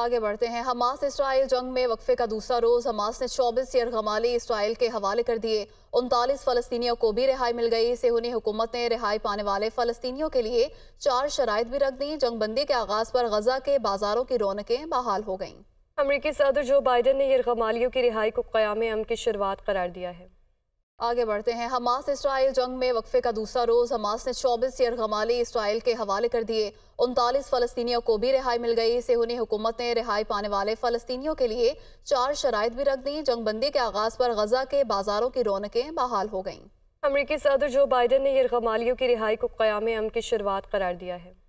आगे बढ़ते हैं हमास इसराइल जंग में वक्फे का दूसरा रोज हमास ने 24 यरगमाली इसराइल के हवाले कर दिए उनतालीस फलस्तियों को भी रिहाई मिल गई सेहूनी हुकूमत ने रिहाई पाने वाले फलस्तियों के लिए चार शराइ भी रख दी जंगबंदी के आगाज पर गजा के बाजारों की रौनकें बहाल हो गईं अमरीकी सदर जो बाइडन ने यमालियों की रिहाई को क्याम अम की शुरुआत करार दिया है आगे बढ़ते हैं हमास इसराइल जंग में वक्फे का दूसरा रोज हमास ने 24 शेयर गमाली इसराइल के हवाले कर दिए उनतालीस फलस्तियों को भी रिहाई मिल गई सेहूनी हुकूमत ने रिहाई पाने वाले फलस्तियों के लिए चार शराब भी रख दी जंगबंदी के आगाज पर गजा के बाजारों की रौनकें बहाल हो गईं अमरीकी सदर जो बाइडन ने यमालियों की रिहाई को क्याम अम की शुरुआत करार दिया है